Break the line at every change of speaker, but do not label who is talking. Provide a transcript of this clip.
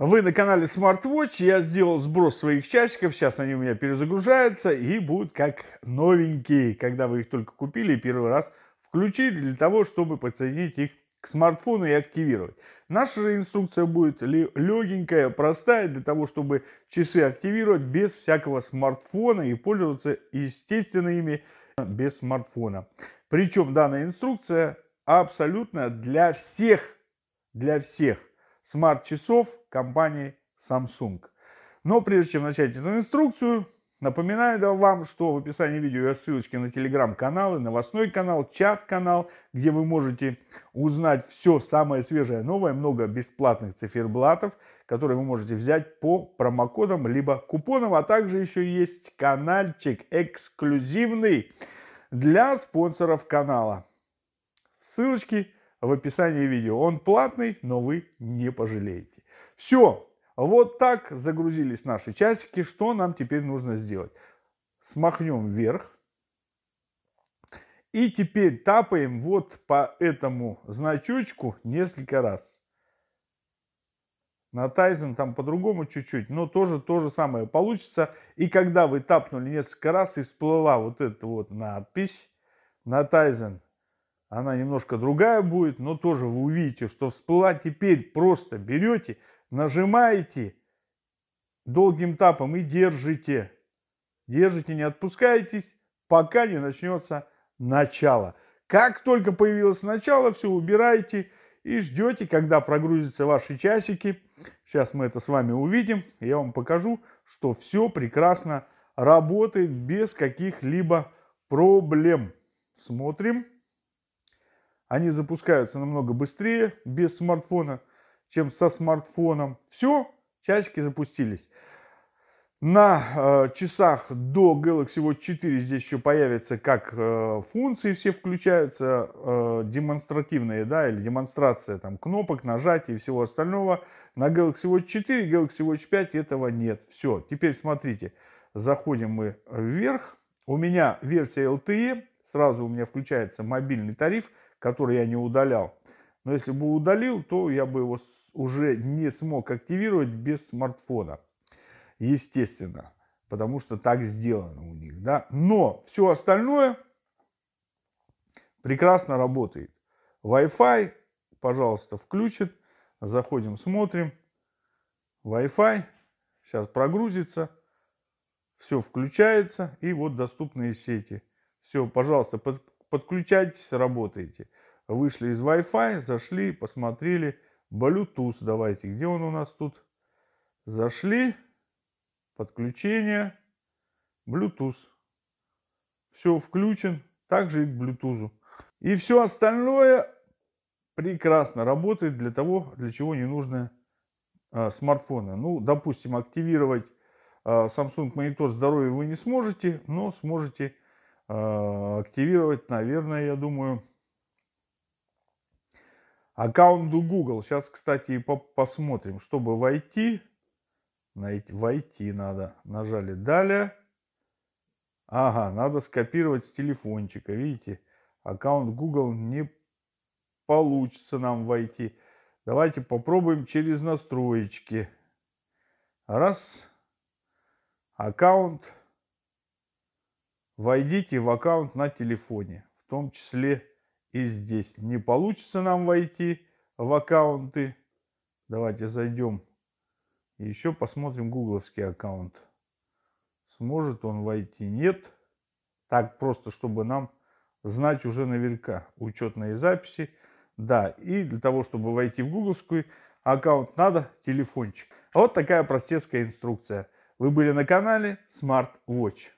Вы на канале SmartWatch, я сделал сброс своих часиков, сейчас они у меня перезагружаются и будут как новенькие, когда вы их только купили и первый раз включили для того, чтобы подсоединить их к смартфону и активировать. Наша же инструкция будет легенькая, простая, для того, чтобы часы активировать без всякого смартфона и пользоваться, естественно, ими э, без смартфона. Причем данная инструкция абсолютно для всех, для всех смарт-часов компании Samsung. Но прежде чем начать эту инструкцию, напоминаю вам, что в описании видео есть ссылочки на телеграм-каналы, новостной канал, чат-канал, где вы можете узнать все самое свежее, новое, много бесплатных циферблатов, которые вы можете взять по промокодам либо купонам, а также еще есть каналчик эксклюзивный для спонсоров канала. Ссылочки – в описании видео. Он платный, но вы не пожалеете. Все, вот так загрузились наши часики. Что нам теперь нужно сделать? Смахнем вверх. И теперь тапаем вот по этому значочку несколько раз. На Тайзен там по-другому чуть-чуть, но тоже то же самое получится. И когда вы тапнули несколько раз и всплыла вот эта вот надпись на Тайзен она немножко другая будет, но тоже вы увидите, что всплыла теперь просто берете, нажимаете долгим тапом и держите. Держите, не отпускайтесь, пока не начнется начало. Как только появилось начало, все убираете и ждете, когда прогрузятся ваши часики. Сейчас мы это с вами увидим. Я вам покажу, что все прекрасно работает без каких-либо проблем. Смотрим. Они запускаются намного быстрее без смартфона, чем со смартфоном. Все, часики запустились. На э, часах до Galaxy Watch 4 здесь еще появятся как э, функции все включаются, э, демонстративные, да, или демонстрация там кнопок, нажатий и всего остального. На Galaxy Watch 4, Galaxy Watch 5 этого нет. Все, теперь смотрите, заходим мы вверх. У меня версия LTE, сразу у меня включается мобильный тариф, который я не удалял. Но если бы удалил, то я бы его уже не смог активировать без смартфона. Естественно, потому что так сделано у них. Да? Но все остальное прекрасно работает. Wi-Fi, пожалуйста, включит. Заходим, смотрим. Wi-Fi. Сейчас прогрузится. Все включается. И вот доступные сети. Все, пожалуйста, под, подключайтесь, работаете. Вышли из Wi-Fi, зашли, посмотрели. Bluetooth давайте, где он у нас тут? Зашли, подключение, Bluetooth. Все включен, также и к Bluetooth. И все остальное прекрасно работает для того, для чего не нужно э, смартфона. Ну, допустим, активировать э, Samsung монитор здоровья вы не сможете, но сможете Э, активировать, наверное, я думаю, аккаунт Google. Сейчас, кстати, по посмотрим, чтобы войти, найти, войти надо. Нажали «Далее». Ага, надо скопировать с телефончика, видите? Аккаунт Google не получится нам войти. Давайте попробуем через настроечки. Раз. Аккаунт войдите в аккаунт на телефоне, в том числе и здесь. Не получится нам войти в аккаунты. Давайте зайдем и еще посмотрим гугловский аккаунт. Сможет он войти? Нет. Так просто, чтобы нам знать уже наверняка учетные записи. Да, и для того, чтобы войти в гугловский аккаунт, надо телефончик. Вот такая простецкая инструкция. Вы были на канале Smart Watch.